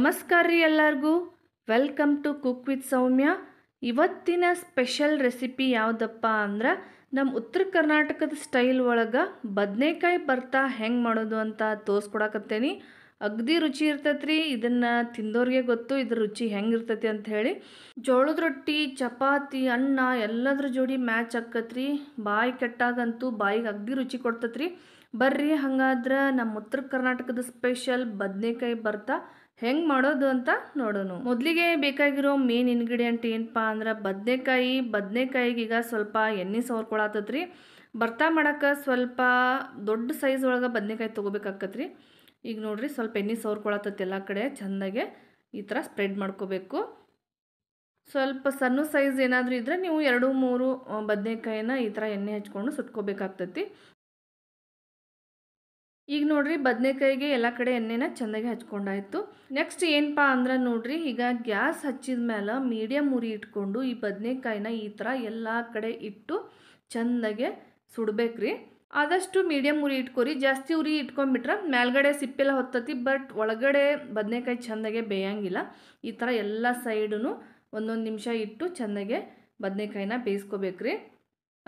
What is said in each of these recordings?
ನಮಸ್ಕಾರ ರೀ ಎಲ್ಲರಿಗೂ welcome to cook with Soumya ಇವತ್ತಿನ ಸ್ಪೆಷಲ್ ರೆಸಿಪಿ ಯಾವುದಪ್ಪ ಅಂದ್ರೆ ನಮ್ಮ ಉತ್ತರ ಕರ್ನಾಟಕದ ಸ್ಟೈಲ್ ಒಳಗೆ ಬದನೆಕಾಯಿ ಬರ್ತಾ ಹೆಂಗೆ ಮಾಡೋದು ಅಂತ ತೋರಿಸ್ಕೊಡಕತ್ತೇನಿ ಅಗ್ದಿ ರುಚಿ ಇರ್ತೈತೆ ರೀ ಇದನ್ನು ತಿಂದೋರಿಗೆ ಗೊತ್ತು ಇದ್ರ ರುಚಿ ಹೆಂಗಿರ್ತೈತಿ ಅಂತ ಹೇಳಿ ಜೋಳದ ರೊಟ್ಟಿ ಚಪಾತಿ ಅನ್ನ ಎಲ್ಲದ್ರ ಜೋಡಿ ಮ್ಯಾಚ್ ಆಕತ್ರಿ ಬಾಯಿ ಕೆಟ್ಟಾಗಂತೂ ಬಾಯಿಗೆ ಅಗ್ದಿ ರುಚಿ ಕೊಡ್ತೈತ್ರಿ ಬರ್ರಿ ಹಾಗಾದ್ರೆ ನಮ್ಮ ಉತ್ತರ ಕರ್ನಾಟಕದ ಸ್ಪೆಷಲ್ ಬದನೆಕಾಯಿ ಬರ್ತಾ ಹೆಂಗೆ ಮಾಡೋದು ಅಂತ ನೋಡೋಣ ಮೊದಲಿಗೆ ಬೇಕಾಗಿರೋ ಮೇನ್ ಇಂಗ್ರೀಡಿಯೆಂಟ್ ಏನಪ್ಪ ಅಂದ್ರೆ ಬದನೆಕಾಯಿ ಬದನೆಕಾಯಿಗೆ ಈಗ ಸ್ವಲ್ಪ ಎಣ್ಣೆ ಸವರ್ಕೊಳತ್ತತ್ರಿ ಬರ್ತಾ ಮಾಡೋಕ್ಕೆ ಸ್ವಲ್ಪ ದೊಡ್ಡ ಸೈಜ್ ಒಳಗೆ ಬದನೆಕಾಯಿ ತೊಗೋಬೇಕಾಕತ್ರಿ ಈಗ ನೋಡಿರಿ ಸ್ವಲ್ಪ ಎಣ್ಣೆ ಸವರ್ಕೊಳತ್ತೈತಿ ಎಲ್ಲ ಕಡೆ ಚೆಂದಾಗೆ ಈ ಥರ ಸ್ಪ್ರೆಡ್ ಮಾಡ್ಕೋಬೇಕು ಸ್ವಲ್ಪ ಸಣ್ಣ ಸೈಜ್ ಏನಾದರೂ ಇದ್ದರೆ ನೀವು ಎರಡು ಮೂರು ಬದನೆಕಾಯಿನ ಈ ಥರ ಎಣ್ಣೆ ಹಚ್ಕೊಂಡು ಸುಟ್ಕೋಬೇಕಾಗ್ತೈತಿ ಈಗ ನೋಡ್ರಿ ಬದನೆಕಾಯಿಗೆ ಎಲ್ಲ ಕಡೆ ಎಣ್ಣೆನ ಚೆಂದಾಗಿ ಹಚ್ಕೊಂಡಾಯ್ತು ನೆಕ್ಸ್ಟ್ ಏನಪ್ಪ ಅಂದ್ರೆ ನೋಡ್ರಿ ಈಗ ಗ್ಯಾಸ್ ಹಚ್ಚಿದ ಮೇಲೆ ಮೀಡಿಯಮ್ ಉರಿ ಇಟ್ಕೊಂಡು ಈ ಬದನೆಕಾಯಿನ ಈ ಥರ ಎಲ್ಲ ಕಡೆ ಇಟ್ಟು ಚೆಂದಾಗೆ ಸುಡ್ಬೇಕ್ರಿ ಆದಷ್ಟು ಮೀಡಿಯಮ್ ಉರಿ ಇಟ್ಕೊರಿ ಜಾಸ್ತಿ ಉರಿ ಇಟ್ಕೊಂಡ್ಬಿಟ್ರೆ ಮೇಲ್ಗಡೆ ಸಿಪ್ಪೆಲ್ಲ ಹೊತ್ತತಿ ಬಟ್ ಒಳಗಡೆ ಬದನೆಕಾಯಿ ಚೆಂದಾಗೆ ಬೇಯಂಗಿಲ್ಲ ಈ ಥರ ಎಲ್ಲ ಸೈಡೂ ಒಂದೊಂದು ನಿಮಿಷ ಇಟ್ಟು ಚೆಂದಾಗೆ ಬದನೆಕಾಯಿನ ಬೇಯಿಸ್ಕೋಬೇಕ್ರಿ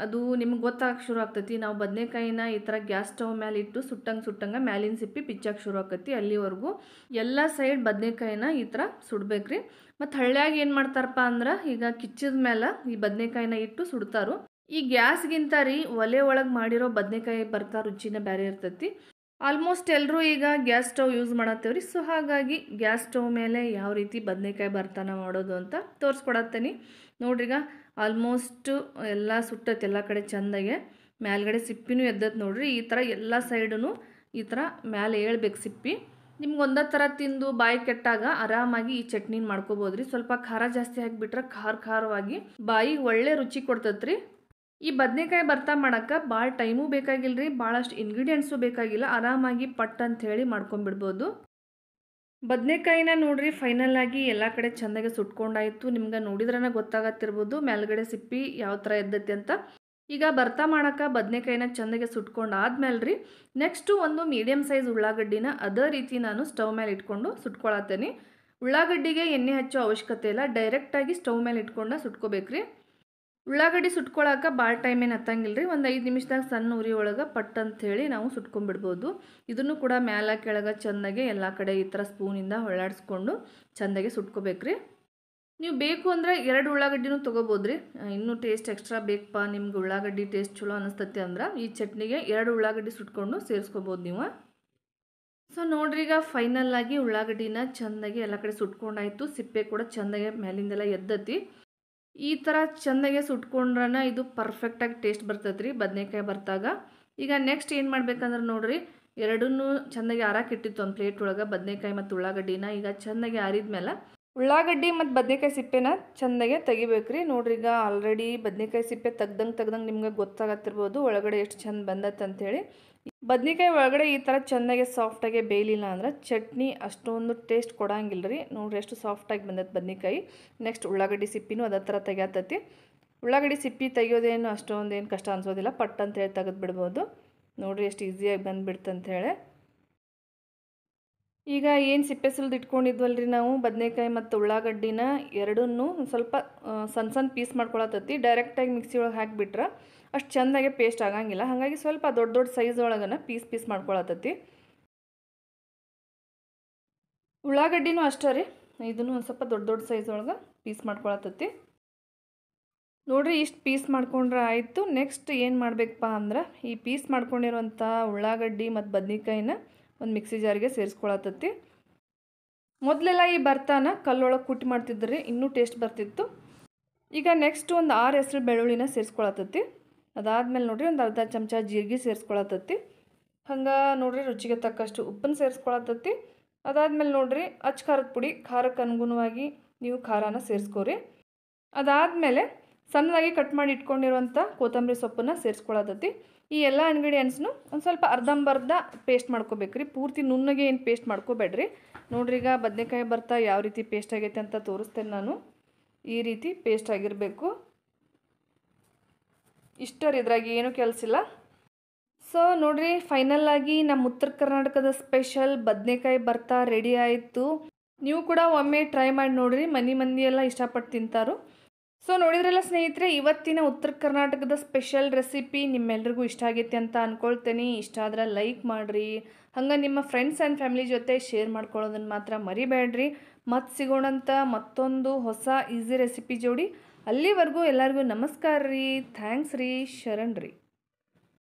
ಅದು ನಿಮ್ಗೆ ಗೊತ್ತಾಗಕ್ಕೆ ಶುರು ಆಗ್ತೈತಿ ನಾವು ಬದನೆಕಾಯಿನ ಈ ಥರ ಗ್ಯಾಸ್ ಸ್ಟವ್ ಮೇಲೆ ಇಟ್ಟು ಸುಟ್ಟಂಗೆ ಸುಟ್ಟಂಗೆ ಮ್ಯಾಲಿನ ಸಿಪ್ಪಿ ಪಿಚ್ಚಾಕ ಶುರು ಆಕತಿ ಅಲ್ಲಿವರೆಗೂ ಎಲ್ಲ ಸೈಡ್ ಬದನೆಕಾಯಿನ ಈ ಥರ ಸುಡ್ಬೇಕ್ರಿ ಮತ್ತು ಹಳ್ಳಿಯಾಗ ಏನು ಮಾಡ್ತಾರಪ್ಪ ಅಂದ್ರೆ ಈಗ ಕಿಚ್ಚಿದ ಮೇಲೆ ಈ ಬದನೆಕಾಯಿನ ಇಟ್ಟು ಸುಡ್ತಾರು ಈ ಗ್ಯಾಸ್ಗಿಂತ ರೀ ಒಲೆ ಒಳಗೆ ಮಾಡಿರೋ ಬದನೆಕಾಯಿ ಬರ್ತಾ ರುಚಿನ ಬೇರೆ ಇರ್ತೈತಿ ಆಲ್ಮೋಸ್ಟ್ ಎಲ್ಲರೂ ಈಗ ಗ್ಯಾಸ್ ಸ್ಟವ್ ಯೂಸ್ ಮಾಡತ್ತೇವ್ರಿ ಸೊ ಹಾಗಾಗಿ ಗ್ಯಾಸ್ ಸ್ಟವ್ ಮೇಲೆ ಯಾವ ರೀತಿ ಬದನೆಕಾಯಿ ಬರ್ತಾನ ಮಾಡೋದು ಅಂತ ತೋರಿಸ್ಕೊಡತ್ತೇನೆ ನೋಡ್ರಿಗ ಆಲ್ಮೋಸ್ಟು ಎಲ್ಲ ಸುಟ್ಟತ್ತೆ ಎಲ್ಲ ಕಡೆ ಚೆಂದಾಗೆ ಮ್ಯಾಲ್ಗಡೆ ಸಿಪ್ಪಿನೂ ಎದ್ದತ್ತು ನೋಡ್ರಿ ಈ ಥರ ಎಲ್ಲ ಸೈಡೂ ಈ ಥರ ಮ್ಯಾಲೆ ಹೇಳ್ಬೇಕು ಸಿಪ್ಪಿ ನಿಮ್ಗೆ ಒಂದೇ ಥರ ತಿಂದು ಬಾಯಿ ಕೆಟ್ಟಾಗ ಆರಾಮಾಗಿ ಈ ಚಟ್ನಿನ ರೀ ಸ್ವಲ್ಪ ಖಾರ ಜಾಸ್ತಿ ಹಾಕಿಬಿಟ್ರೆ ಖಾರ ಖಾರವಾಗಿ ಬಾಯಿ ಒಳ್ಳೆ ರುಚಿ ಕೊಡ್ತತ್ರಿ ಈ ಬದನೆಕಾಯಿ ಬರ್ತಾ ಮಾಡೋಕ್ಕೆ ಭಾಳ ಟೈಮೂ ಬೇಕಾಗಿಲ್ಲ ರೀ ಭಾಳಷ್ಟು ಇಂಗ್ರೀಡಿಯೆಂಟ್ಸು ಬೇಕಾಗಿಲ್ಲ ಆರಾಮಾಗಿ ಪಟ್ ಅಂತ ಹೇಳಿ ಮಾಡ್ಕೊಂಬಿಡ್ಬೋದು ಬದನೆಕಾಯಿನ ನೋಡ್ರಿ ಫೈನಲ್ ಆಗಿ ಎಲ್ಲ ಕಡೆ ಚೆಂದಾಗಿ ಸುಟ್ಕೊಂಡಾಯಿತು ನಿಮ್ಗೆ ನೋಡಿದ್ರನ ಗೊತ್ತಾಗತ್ತಿರ್ಬೋದು ಮೇಲ್ಗಡೆ ಸಿಪ್ಪಿ ಯಾವ ಥರ ಎದ್ದತಿ ಅಂತ ಈಗ ಬರ್ತಾ ಮಾಡೋಕೆ ಬದನೆಕಾಯಿನ ಚೆಂದಾಗೆ ಸುಟ್ಕೊಂಡು ಆದ್ಮೇಲೆ ರೀ ನೆಕ್ಸ್ಟು ಒಂದು ಮೀಡಿಯಮ್ ಸೈಜ್ ಉಳ್ಳಾಗಡ್ಡಿನ ಅದೇ ರೀತಿ ನಾನು ಸ್ಟವ್ ಮೇಲೆ ಇಟ್ಕೊಂಡು ಸುಟ್ಕೊಳತ್ತೇನೆ ಉಳ್ಳಾಗಡ್ಡಿಗೆ ಎಣ್ಣೆ ಹಚ್ಚೋ ಅವಶ್ಯಕತೆ ಇಲ್ಲ ಡೈರೆಕ್ಟಾಗಿ ಸ್ಟವ್ ಮೇಲೆ ಇಟ್ಕೊಂಡು ಸುಟ್ಕೋಬೇಕು ರೀ ಉಳ್ಳಾಗಡ್ಡಿ ಸುಟ್ಕೊಳಕ್ಕೆ ಭಾಳ ಟೈಮ್ ಏನು ಹತ್ತಂಗಿಲ್ಲ ರೀ ಒಂದು ಐದು ನಿಮಿಷದಾಗ ಸಣ್ಣ ಉರಿ ಒಳಗೆ ಪಟ್ ಅಂಥೇಳಿ ನಾವು ಸುಟ್ಕೊಂಡ್ಬಿಡ್ಬೋದು ಇದನ್ನು ಕೂಡ ಮ್ಯಾಲ ಕೆಳಗೆ ಚೆಂದಾಗೆ ಎಲ್ಲ ಕಡೆ ಈ ಥರ ಸ್ಪೂನಿಂದ ಹೊಳ್ಳಾಡಿಸ್ಕೊಂಡು ಚೆಂದಾಗೆ ರೀ ನೀವು ಬೇಕು ಅಂದರೆ ಎರಡು ಉಳ್ಳಾಗಡ್ಡಿನೂ ತೊಗೋಬೋದು ರೀ ಇನ್ನೂ ಟೇಸ್ಟ್ ಎಕ್ಸ್ಟ್ರಾ ಬೇಕಪ್ಪ ನಿಮ್ಗೆ ಉಳ್ಳಾಗಡ್ಡಿ ಟೇಸ್ಟ್ ಚಲೋ ಅನಿಸ್ತತಿ ಅಂದ್ರೆ ಈ ಚಟ್ನಿಗೆ ಎರಡು ಉಳ್ಳಾಗಡ್ಡಿ ಸುಟ್ಕೊಂಡು ಸೇರಿಸ್ಕೋಬೋದು ನೀವು ಸೊ ನೋಡ್ರಿ ಈಗ ಫೈನಲ್ ಆಗಿ ಉಳ್ಳಾಗಡ್ಡಿನ ಚೆಂದಾಗಿ ಎಲ್ಲ ಕಡೆ ಸುಟ್ಕೊಂಡಾಯಿತು ಸಿಪ್ಪೆ ಕೂಡ ಚೆಂದಾಗಿ ಮ್ಯಾಲಿಂದೆಲ್ಲ ಎದ್ದತಿ ಈ ಥರ ಚೆಂದಾಗೆ ಸುಟ್ಕೊಂಡ್ರೆ ಇದು ಪರ್ಫೆಕ್ಟಾಗಿ ಟೇಸ್ಟ್ ಬರ್ತೈತೆ ರೀ ಬದನೆಕಾಯಿ ಬರ್ತಾಗ ಈಗ ನೆಕ್ಸ್ಟ್ ಏನು ಮಾಡ್ಬೇಕಂದ್ರೆ ನೋಡಿರಿ ಎರಡನ್ನೂ ಚೆನ್ನಾಗಿ ಆರಾಕಿಟ್ಟಿತ್ತು ಒಂದು ಪ್ಲೇಟ್ ಒಳಗೆ ಬದನೆಕಾಯಿ ಮತ್ತು ಉಳ್ಳಾಗಡ್ಡಿನ ಈಗ ಚೆಂದಾಗಿ ಆರಿದ್ಮೇಲೆ ಉಳ್ಳಾಗಡ್ಡಿ ಮತ್ತು ಬದನೆಕಾಯಿ ಸಿಪ್ಪೆನ ಚೆಂದಾಗೆ ತೆಗಿಬೇಕು ರೀ ನೋಡ್ರಿ ಈಗ ಆಲ್ರೆಡಿ ಬದನೆಕಾಯಿ ಸಿಪ್ಪೆ ತೆಗ್ದಂಗೆ ತೆಗ್ದಂಗೆ ನಿಮ್ಗೆ ಗೊತ್ತಾಗತ್ತಿರ್ಬೋದು ಒಳಗಡೆ ಎಷ್ಟು ಚೆಂದ ಬಂದತ್ತೆ ಅಂಥೇಳಿ ಬದನೆಕಾಯಿ ಒಳಗಡೆ ಈ ಥರ ಚೆನ್ನಾಗೆ ಸಾಫ್ಟಾಗೆ ಬೇಯಲಿಲ್ಲ ಅಂದ್ರೆ ಚಟ್ನಿ ಅಷ್ಟೊಂದು ಟೇಸ್ಟ್ ಕೊಡಂಗಿಲ್ಲ ರೀ ನೋಡ್ರಿ ಎಷ್ಟು ಸಾಫ್ಟಾಗಿ ಬಂದತ್ತೆ ಬದ್ನಿಕಾಯಿ ನೆಕ್ಸ್ಟ್ ಉಳ್ಳಾಗಡ್ಡಿ ಸಿಪ್ಪಿನೂ ಅದೇ ಥರ ತೆಗಿಯತ್ತೈತಿ ಉಳ್ಳಾಗಡ್ಡಿ ಸಿಪ್ಪಿ ತೆಗಿಯೋದೇನು ಅಷ್ಟೊಂದು ಏನು ಕಷ್ಟ ಅನಿಸೋದಿಲ್ಲ ಪಟ್ ಅಂತೇಳಿ ತೆಗೆದು ಬಿಡ್ಬೋದು ನೋಡ್ರಿ ಎಷ್ಟು ಈಸಿಯಾಗಿ ಬಂದುಬಿಡ್ತು ಹೇಳಿ ಈಗ ಏನು ಸಿಪ್ಪೆ ಸುಲಿದು ನಾವು ಬದನೇಕಾಯಿ ಮತ್ತು ಉಳ್ಳಾಗಡ್ಡಿನ ಎರಡನ್ನೂ ಸ್ವಲ್ಪ ಸಣ್ಣ ಸಣ್ಣ ಪೀಸ್ ಮಾಡ್ಕೊಳತ್ತತಿ ಡೈರೆಕ್ಟಾಗಿ ಮಿಕ್ಸಿ ಒಳಗೆ ಹಾಕಿಬಿಟ್ರೆ ಅಷ್ಟು ಚೆಂದಾಗೆ ಪೇಸ್ಟ್ ಆಗಂಗಿಲ್ಲ ಹಾಗಾಗಿ ಸ್ವಲ್ಪ ದೊಡ್ಡ ದೊಡ್ಡ ಸೈಜ್ ಒಳಗನ ಪೀಸ್ ಪೀಸ್ ಮಾಡ್ಕೊಳತ್ತತಿ ಉಳ್ಳಾಗಡ್ಡಿನೂ ಅಷ್ಟೇ ರೀ ಇದನ್ನು ಒಂದು ಸ್ವಲ್ಪ ದೊಡ್ಡ ದೊಡ್ಡ ಸೈಜ್ ಒಳಗೆ ಪೀಸ್ ಮಾಡ್ಕೊಳತ್ತತಿ ನೋಡಿರಿ ಇಷ್ಟು ಪೀಸ್ ಮಾಡ್ಕೊಂಡ್ರೆ ಆಯಿತು ನೆಕ್ಸ್ಟ್ ಏನು ಮಾಡಬೇಕಪ್ಪ ಅಂದ್ರೆ ಈ ಪೀಸ್ ಮಾಡ್ಕೊಂಡಿರುವಂಥ ಉಳ್ಳಾಗಡ್ಡಿ ಮತ್ತು ಬದನೆಕಾಯಿನ ಒಂದು ಮಿಕ್ಸಿ ಜಾರಿಗೆ ಸೇರಿಸ್ಕೊಳತ್ತತಿ ಮೊದಲೆಲ್ಲ ಈ ಬರ್ತಾನ ಕಲ್ಲೊಳಗೆ ಕುಟ್ಟಿ ಮಾಡ್ತಿದ್ರೆ ಇನ್ನೂ ಟೇಸ್ಟ್ ಬರ್ತಿತ್ತು ಈಗ ನೆಕ್ಸ್ಟ್ ಒಂದು ಆರು ಹೆಸರು ಬೆಳ್ಳುಳ್ಳಿನ ಸೇರಿಸ್ಕೊಳತ್ತತಿ ಅದಾದಮೇಲೆ ನೋಡಿರಿ ಒಂದು ಅರ್ಧ ಚಮಚ ಜೀರಿಗೆ ಸೇರಿಸ್ಕೊಳತ್ತತಿ ಹಂಗೆ ನೋಡ್ರಿ ರುಚಿಗೆ ತಕ್ಕಷ್ಟು ಉಪ್ಪನ್ನು ಸೇರಿಸ್ಕೊಳತ್ತತಿ ಅದಾದಮೇಲೆ ನೋಡಿರಿ ಅಚ್ ಖಾರದ ಪುಡಿ ಖಾರಕ್ಕೆ ಅನುಗುಣವಾಗಿ ನೀವು ಖಾರನ ಸೇರಿಸ್ಕೋರಿ ಅದಾದಮೇಲೆ ಸಣ್ಣದಾಗಿ ಕಟ್ ಮಾಡಿ ಇಟ್ಕೊಂಡಿರುವಂಥ ಕೊತ್ತಂಬರಿ ಸೊಪ್ಪನ್ನು ಸೇರಿಸ್ಕೊಳ್ಳೋದತ್ತಿ ಈ ಎಲ್ಲ ಇಂಗ್ರೀಡಿಯೆಂಟ್ಸ್ನು ಒಂದು ಸ್ವಲ್ಪ ಅರ್ಧಂಬರ್ಧ ಪೇಸ್ಟ್ ಮಾಡ್ಕೋಬೇಕ್ರಿ ಪೂರ್ತಿ ನುಣ್ಣಗೆ ಏನು ಪೇಸ್ಟ್ ಮಾಡ್ಕೋಬೇಡ್ರಿ ನೋಡ್ರಿ ಈಗ ಬದನೆಕಾಯಿ ಬರ್ತಾ ಯಾವ ರೀತಿ ಪೇಸ್ಟ್ ಆಗೈತೆ ಅಂತ ತೋರಿಸ್ತೇನೆ ನಾನು ಈ ರೀತಿ ಪೇಸ್ಟ್ ಆಗಿರಬೇಕು ಇಷ್ಟರ ಇದ್ರಾಗಿ ಏನೂ ಇಲ್ಲ ಸೊ ನೋಡ್ರಿ ಫೈನಲ್ ಆಗಿ ನಮ್ಮ ಉತ್ತರ ಕರ್ನಾಟಕದ ಸ್ಪೆಷಲ್ ಬದನೆಕಾಯಿ ಬರ್ತಾ ರೆಡಿ ಆಯಿತು ನೀವು ಕೂಡ ಒಮ್ಮೆ ಟ್ರೈ ಮಾಡಿ ನೋಡ್ರಿ ಮನೆ ಎಲ್ಲ ಇಷ್ಟಪಟ್ಟು ತಿಂತಾರು ಸೊ ನೋಡಿದ್ರಲ್ಲ ಸ್ನೇಹಿತರೆ ಇವತ್ತಿನ ಉತ್ತರ ಕರ್ನಾಟಕದ ಸ್ಪೆಷಲ್ ರೆಸಿಪಿ ನಿಮ್ಮೆಲ್ರಿಗೂ ಇಷ್ಟ ಆಗೈತೆ ಅಂತ ಅಂದ್ಕೊಳ್ತೇನೆ ಇಷ್ಟ ಆದ್ರೆ ಲೈಕ್ ಮಾಡಿರಿ ಹಂಗೆ ನಿಮ್ಮ ಫ್ರೆಂಡ್ಸ್ ಆ್ಯಂಡ್ ಫ್ಯಾಮಿಲಿ ಜೊತೆ ಶೇರ್ ಮಾಡ್ಕೊಳ್ಳೋದನ್ನು ಮಾತ್ರ ಮರಿಬೇಡ್ರಿ ಮತ್ತೆ ಸಿಗೋಣಂಥ ಮತ್ತೊಂದು ಹೊಸ ಈಸಿ ರೆಸಿಪಿ ಜೋಡಿ ಅಲ್ಲಿವರೆಗೂ ಎಲ್ಲರಿಗೂ ನಮಸ್ಕಾರ ರೀ ಥ್ಯಾಂಕ್ಸ್ ರೀ ಶರಣ್ ರೀ